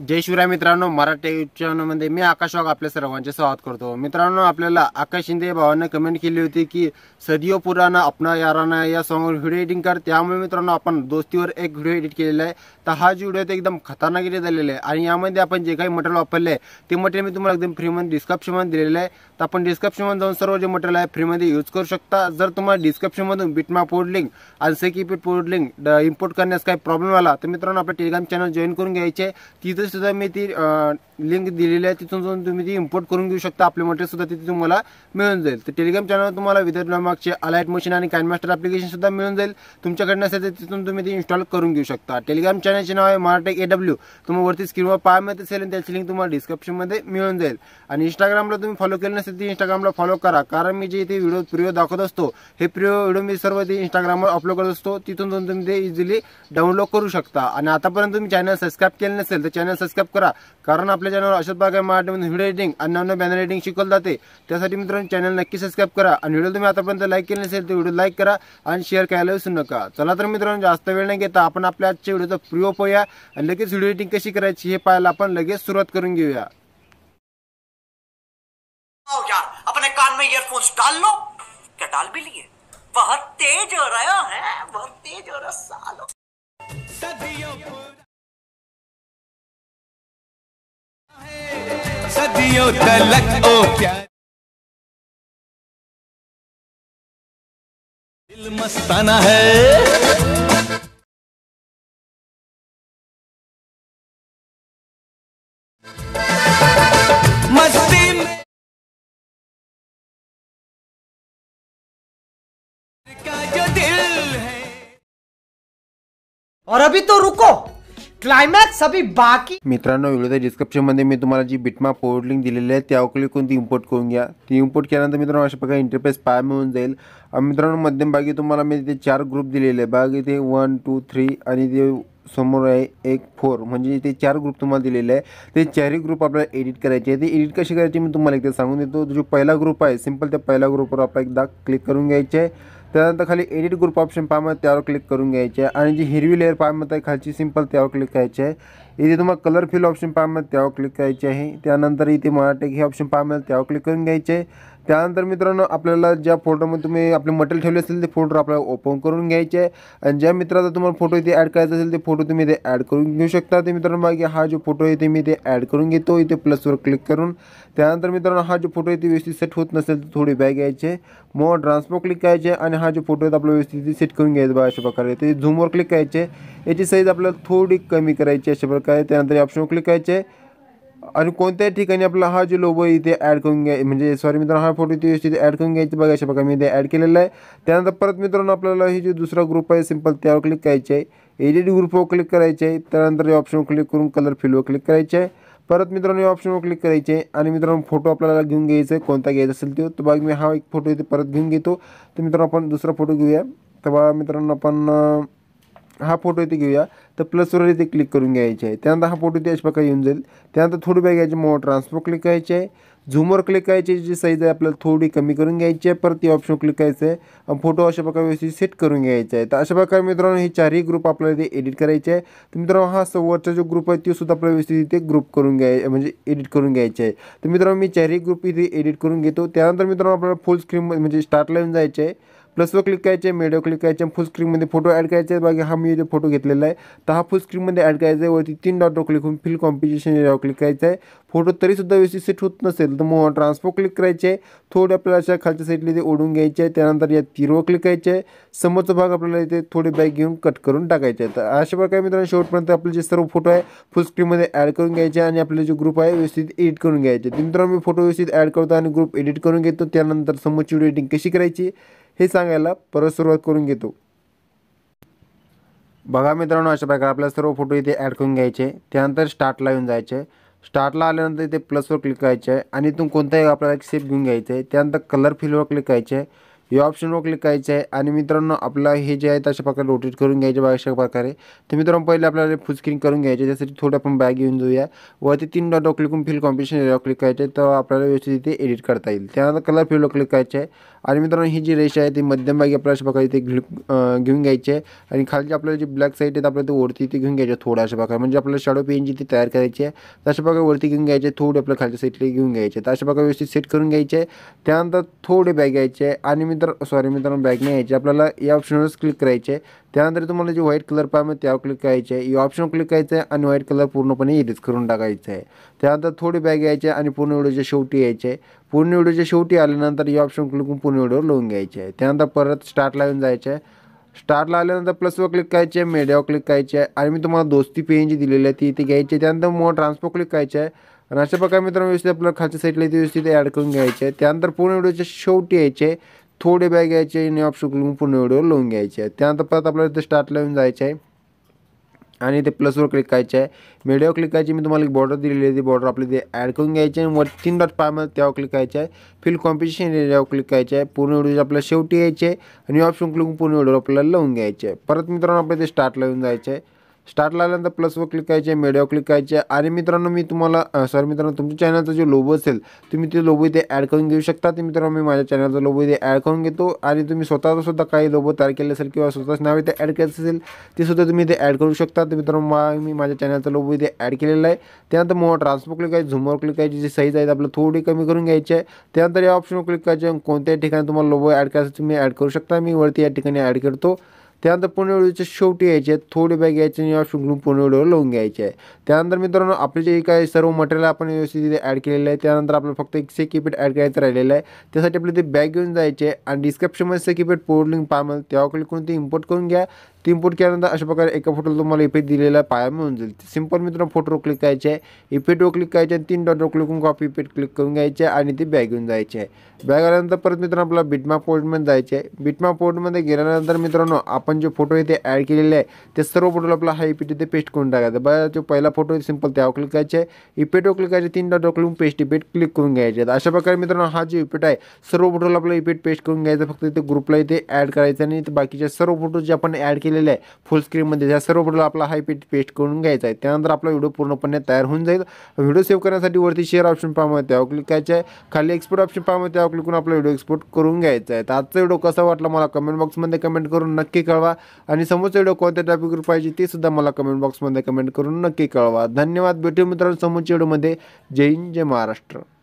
जय शिवराय मित्रांनो मराठी चॅनलमध्ये मी आकाश वाघ अपने सर्वे स्वागत करते मित्रांनो अपने आकाश शिंदे ने कमेंट केली होती की सदियों पुराणा अपना याराना या सॉंगवर व्हिडिओ एडिटिंग कर मित्रों मित्रांनो आपण दोस्तीवर एक वीडियो एडिट के लिए तर हा जो वीडियो तो एकदम खतरनाक है झालेला आहे आणि जे का मटेरियल वापरल आहे ते मटेरियल मी तुम्हाला एकदम में दिल्ली है तो अपन डिस्क्रिप्शन डिस्क्रिप्शनमध्ये जाऊन सर्व जे मटेरियल आहे फ्रीमध्ये यूज करू शकता जर डिस्क्रिप्शन मधुन बिटमा पोड लिंक आणि सेकी पीट पोड लिंक इम्पोर्ट करण्यास काही प्रॉब्लेम आला तर मित्रांनो आपल्या टेलिग्राम चॅनल जॉईन करून घ्यायचे सुद्धा मी ती लिंक दिल्ली है तिथून जाऊन तुम्ही ती इम्पोर्ट करून घेऊ शकता आपले मटेरियल सुद्धा तिथे तुम्हाला मिळून जाईल तर टेलिग्राम चॅनलवर तुम्हाला विदर्भमागचे अलाइट मशीन आणि कॅनमास्टर एप्लिकेशन सुद्धा मिळून जाईल तुमच्याकडनं असेल तर तिथून तुम्ही ते इन्स्टॉल करून घेऊ शकता टेलिग्राम चॅनलचे नाव है मराठे ए डब्ल्यू तुम्हाला वरती पर पाय मिळत असेल आणि त्याची लिंक तुम्हाला डिस्क्रिप्शनमध्ये मिळून जाईल आणि इंस्टाग्रामला तुम्हें फॉलो के नसेल तर इंस्टाग्रामला फॉलो करा कारण मी जे इथे व्हिडिओ प्रिव्ह दाखवत असतो हे प्रिव्ह व्हिडिओ मी सर्व ते इंस्टाग्रामवर अपलोड करो तिथु तिथून जाऊन तुम्ही ते डाउनलोड करू शता आणि आतापर्यंत तुम्ही चॅनल सबस्क्राईब केलं नसेल तर चॅनल सबस्क्राईब करा कारण आपल्या चॅनलवर अशाच बागायमध्ये व्हिडिओ रेटिंग अन्नान्य बॅनर रेटिंग शिकवलं जाते त्यासाठी मित्रांनो नक्की सबस्क्राईब करा आणि व्हिडिओ तुम्ही आतापर्यंत लाईक केले नसेल तर व्हिडिओ लाईक करा आणि शेअर करायला विसरू नका चला तर मित्रांनो जास्त वेळ नाही घेता आपण आपल्या आजच्या व्हिडिओचा प्रिओ पाहूया आणि लगेच व्हिडिओ रेटिंग कशी करायची हे पाहायला आपण लगेच सुरुवात करून घेऊया अपने कान में ईयरफोन्स डाल लो क्या डाल भी लिए बहुत तेज हो रहा है बहुत तेज हो रहा सालो दियो तलक ओ प्यार दिल मस्ताना है और अभी तो रुको क्लायमॅक्स सभी बाकी मित्रांनो व्हिडिओच्या डिस्क्रिप्शन मध्ये मी तुम्हाला जी बिटमा फोर्ड लिंक दिलेली आहे त्यावर क्लिक करून ती इम्पोर्ट करून घ्या ती इम्पोर्ट केल्यानंतर मित्रांनो अशा प्रकारे इंटरफेस पाय मिळून जाईल मित्रांनो मध्यमभागी तुम्हाला मी इथे चार ग्रुप दिलेले आहे बाग इथे वन टू थ्री आणि ते समोर आहे एक फोर म्हणजे इथे चार ग्रुप तुम्हाला दिलेले आहे ते चारही ग्रुप आपल्याला एडिट करायचे आहे ते एडिट कशी करायची मी तुम्हाला एकदा सांगून देतो जो पहिला ग्रुप आहे सिंपल त्या पहिल्या ग्रुपवर आपल्याला एकदा क्लिक करून घ्यायचे आहे त्यानंतर खाली एडिट ग्रुप ऑप्शन पाहणार त्यावर क्लिक करून घ्यायचे आणि जी हिरवी लेअर पाहत खालची सिंपल त्यावर क्लिक करायची आहे इथे तुम्हाला कलरफुल ऑप्शन पाहा मिळेल त्यावर क्लिक करायचे आहे त्यानंतर इथे मराठी हे ऑप्शन पाहा मिळेल त्यावर क्लिक करून घ्यायचे आहे त्यानंतर मित्रांनो आपल्याला ज्या फोटोमध्ये तुम्ही आपले मटेरियल ठेवले असेल ते फोटो आपल्याला ओपन करून घ्यायचे आहे आणि ज्या मित्राचा तुम्हाला फोटो इथे ॲड करायचा असेल ते फोटो तुम्ही इथे ॲड करून घेऊ शकता ते मित्रांनो मागे हा जो फोटो आहे ते मी इथे ॲड करून घेतो इथे प्लसवर क्लिक करून त्यानंतर मित्रांनो हा जो फोटो आहे ते व्यवस्थित सेट होत नसेल तर थोडी बॅग घ्यायचे मग ट्रान्सफर क्लिक करायचे आणि हा जो फोटो आहे आपला व्यवस्थित सेट करून घ्यायचा बा अशा प्रकारे ते झूमवर क्लिक करायचे याची साईज आपल्याला थोडी कमी करायची अशा प्रकारे मार्क आहे क्लिक करायचे आहे ठिकाणी आपला हा जो लोबो इतने ऐड करून सॉरी मित्रों हा फोटो इथे इथे ॲड करून घ्यायचे बघा अशा बघा मी इथे ॲड परत मित्रांनो अपना जो दूसरा ग्रुप है सिंपल त्यावर क्लिक करायचे आहे एडिट ग्रुपवर क्लिक करायचे आहे त्यानंतर या ऑप्शनवर क्लिक करूँ कलर फिलवर क्लिक करायचे आहे परत मित्रांनो ऑप्शन ऑप्शनवर क्लिक करायचे आणि मित्रांनो फोटो आपल्याला घेऊन घ्यायचा आहे कोणता तो तर बघ मी हा एक फोटो इतने परत घेऊन घेतो तो मित्रों आपण दुसरा फोटो घेऊया तेव्हा मित्रों अं, अपन हा फोटो इथे घेऊया तर प्लसवर इथे क्लिक करून घ्यायचे हा फोटो इतने अशा प्रकारे येऊन जाईल थोडी वेळ घ्यायची मोठा ट्रान्सफर क्लिक करायचे आहे झूमवर क्लिक करायची जी साइज है अपने थोडी कमी करून घ्यायची ती ऑप्शन क्लिक करायचं आहे फोटो अशा प्रकार व्यवस्थित सेट करून घ्यायचा अशा प्रकार मित्रों चार ही ग्रुप आपल्याला इतने एडिट करायचे आहे तर मित्रांनो हा वरचा जो ग्रुप है तो सुद्धा आपल्याला व्यवस्थित इथे ग्रुप करून घ्याय एडिट करून घ्यायचे मित्रों मैं चार ही ग्रुप इथे एडिट करूँ घेतो त्यानंतर मित्रांनो आपल्याला फुल स्क्रीन स्टार्ट लाइन जाए प्लसवर क्लिक करायचे मेडिओ क्लिक करायचे फुल स्क्रीनमध्ये फोटो ॲड करायचे बाकी हा मी जो फोटो घेतलेला आहे तर हा फुल स्क्रीनमध्ये ॲड करायचा आहे वरती तीन डॉटो क्लिक होऊन फिल कॉम्पिटिशन यावर क्लिक करायचा आहे फोटो तरीसुद्धा व्यवस्थित सेट होत नसेल तर मग ट्रान्सफर क्लिक करायचे आहे थोडे आपल्याला अशा खालच्या साईडला ते ओढून घ्यायचे आहे त्यानंतर या तीरवर क्लिक करायचे आहे समोरचा भाग आपल्याला इथे थोडे बॅग घेऊन कट करून टाकायचे आहे तर अशा प्रकारे मित्रांनो शेवटपर्यंत आपले जे सर्व फोटो आहे फुल स्क्रीनमध्ये ॲड करून घ्यायचे आणि आपले जो ग्रुप आहे व्यवस्थित एडिट करून घ्यायचे मित्रांनो मी फोटो व्यवस्थित ॲड करतो आणि ग्रुप एडिट करून घेतो त्यानंतर समोरची व्हिडिओ एडिटिंग कशी करायची हे सांगायला परत सुरुवात करून घेतो बघा मित्रांनो अशा प्रकारे आपल्याला सर्व फोटो इथे ॲड करून घ्यायचे त्यानंतर स्टार्टला येऊन जायचे स्टार्टला आल्यानंतर इथे प्लसवर क्लिक करायचे आहे आणि इथून कोणताही आपल्याला एक शेप घेऊन घ्यायचं आहे त्यानंतर कलर फिलवर क्लिक करायचे आहे या ऑप्शनवर क्लिक करायचं आहे आणि मित्रांनो आपला हे जे आहे तशा प्रकारे रोटेट करून घ्यायचे अशा प्रकारे तर मित्रांनो पहिले आपल्याला स्क्रीन करून घ्यायचे त्यासाठी थोडं आपण बॅग घेऊन जाऊया वरती तीन डॉट क्लिक करून फिल कॉम्पिटिशन एरियावर क्लिक करायचे तर आपल्याला व्यवस्थित इथे एडिट करता येईल त्यानंतर कलर फिल्डवर क्लिक करायचे आहे आणि मित्रांनो ही जी रेष आहे ती मध्यमभागी आपल्याला अशा प्रकारे इथे घेऊन घ्यायची आहे आणि खालची आपल्याला जी ब्लॅक साईड आहे आपल्याला ते वरती इथे घेऊन घ्यायचे थोडं अशा प्रकारे म्हणजे आपल्याला शॅडो पेन जी ती तयार करायची आहे तशा प्रकारे वरती घेऊन घ्यायचे थोडे आपल्या खालच्या साईडला घेऊन घ्यायचे तर अशा प्रकारे व्यवस्थित सेट करून घ्यायचे त्यानंतर थोडे बॅग घ्यायचे आणि मित्र सॉरी मित्रांनो बॅगने यायचे आपल्याला या ऑप्शनवरच क्लिक करायचे आहे त्यानंतर तुम्हाला जे कलर पाहिजे त्यावर क्लिक करायचे आहे या ऑप्शनवर क्लिक करायचं आहे आणि कलर पूर्णपणे इरेज करून टाकायचं आहे त्यानंतर थोडी बॅग यायचे पूर्ण वीडियो शेवटी यायचे पूर्ण वीडियो शेवटी आल्यानंतर ये ऑप्शन क्लिक करून पूर्ण व्हिडिओवर लावून घ्यायचे आहे त्यानंतर परत स्टार्ट लावून जायचं आहे स्टार्टला आल्यानंतर प्लसवर क्लिक करायचे आहे मीडियावर क्लिक करायचे आहे आणि मी तुम्हाला दोस्ती पेन जी दिलेली है ती इत घ्यायची मो त्यानंतर क्लिक करायचे आहे आणि अशा प्रकारे मित्रांनो व्यवस्थित आपल्याला खालच्या साईडला इथे व्यवस्थित ॲड करून घ्यायचे पूर्ण वीडियो शेवटी यायचे थोडे बॅग घ्यायचे आणि ऑफ करून पूर्ण व्हिडिओ लावून घ्यायचे आहे त्यानंतर परत आपल्याला इथे स्टार्ट लावून जायचं आहे आणि ते प्लसवर क्लिक करायचं आहे मेडिओवर क्लिक करायची मी तुम्हाला एक बॉर्डर दिलेली आहे ती बॉर्डर आपली ते ॲड करून घ्यायची आणि वर तीन डॉट पायमध्ये त्यावर क्लिक करायचं आहे फिल कॉम्पिटिशन एरियावर क्लिक करायचं आहे पूर्ण व्हिडिओ आपल्याला शेवटी यायचे आणि ऑप्शन क्लिक पूर्ण व्हिडिओ आपल्याला लावून घ्यायचे आहे परत मित्रांनो आपल्याला ते स्टार्ट लावून जायचं आहे स्टार्ट प्लस व क्लिक करायचे आहे मीडियावर क्लिक करायचे आहे आणि मित्रांनो मी तुम्हाला सॉरी अं, मित्रांनो तुमच्या चॅनलचा जो लोबो अल तुम्हें तो लोबो इथे ॲड करून घेऊ शकता ते मैं मी माझ्या चॅनलचा लोबो इतने ऐड करून घेतो आणि तुम्ही स्वतःचा सुद्धा लोबो तैयार केले असेल किंवा स्वतःच नाव इतने ऐड केलं असेल ते सुद्धा तुम्ही इथे ॲड करू शकता तर मित्रांनो मा मी माझ्या चॅनलचा लोबो इतने ऐड के लिए त्यानंतर मोबाइल ट्रान्सफर क्लिक है झुमवर क्लिक करायची जी साईज आहे आपलं थोडी कमी करून घ्यायची आहे त्यानंतर क्लिक करायचे कोणत्याही ठिकाणी लोबो ऐड करायचं तुम्ही ॲड करू शता मैं वरती या ठिकाणी ॲड त्यानंतर पुणेवळीच्या शेवटी यायचे आहेत थोडे बॅग यायचे आणि ऑप्शन घेऊन लावून घ्यायचे आहे त्यानंतर मित्रांनो आपले जे काय सर्व मटेरियल आपण व्यवस्थित तिथे ॲड केलेलं आहे त्यानंतर आपल्याला फक्त एक से किपेट ॲड करायचं राहिलेलं आहे त्यासाठी आपल्याला ते बॅग घेऊन जायचे आणि डिस्क्रिप्शनमध्ये से किपेट पोर्ट लिंक पाहिजे तेव्हा क्लिक करून ते इम्पोर्ट करून घ्या तीन इम्पोर्ट केल्यानंतर अशा प्रकारे एका फोटोला तुम्हाला इफेक्ट दिलेला पाया मिळून जाईल सिम्पल मित्रांनो फोटोवर क्लिक करायचे आहे इफेक्टवर क्लिक करायचे आणि तीन डॉटवर क्लिक करून कॉपी इफेक्ट क्लिक करून घ्यायचे आणि ती बॅग घेऊन जायचे आहे बॅग आल्यानंतर परत मित्रांनो आपला बिटमा पोर्टमध्ये जायचे आहे बिटमा पोर्टमध्ये गेल्यानंतर मित्रांनो आपण जे फोटो इथे ॲड केलेले आहे ते सर्व फोटोला आपला हा इफेक्ट इथे पेस्ट करून टाकायचा बघा जो पहिला फोटो सिम्पल त्यावर क्लिक करायचे आहे इफेक्टवर क्लिक करायचे तीन डॉटवर क्लिक पेस्ट इफेक्ट क्लिक करून घ्यायचे अशा प्रकारे मित्रांनो हा जो इफेक्ट आहे सर्व फोटोला आपला इफेक्ट पेस्ट करून घ्यायचा फक्त इथे ग्रुपला इथे ॲड करायचं आणि बाकीचे सर्व फोटो जे आपण ॲड केले केलेले आहे फुल स्क्रीनमध्ये ज्या सर्व बॉटल आपला हाय पीठ पेस्ट करून घ्यायचा आहे त्यानंतर आपला व्हिडिओ पूर्णपणे तयार होऊन जाईल व्हिडिओ वरती शेअर ऑप्शन पाहावं त्यावर क्लिक करायचं खाली एक्सपोर्ट ऑप्शन पाहावं त्यावर क्लिक करून वीडियो व्हिडिओ एक्सपोर्ट करून घ्यायचा आहे तर आजचा व्हिडिओ कसा वाटला मला कमेंट बॉक्समध्ये कमेंट करून नक्की कळवा आणि समोरचा व्हिडिओ कोणत्या टॉपिकवर पाहिजे ते सुद्धा मला कमेंट बॉक्समध्ये कमेंट करून नक्की कळवा धन्यवाद भेटू मित्रांनो समोरच्या व्हिडिओमध्ये जय हिंद जय महाराष्ट्र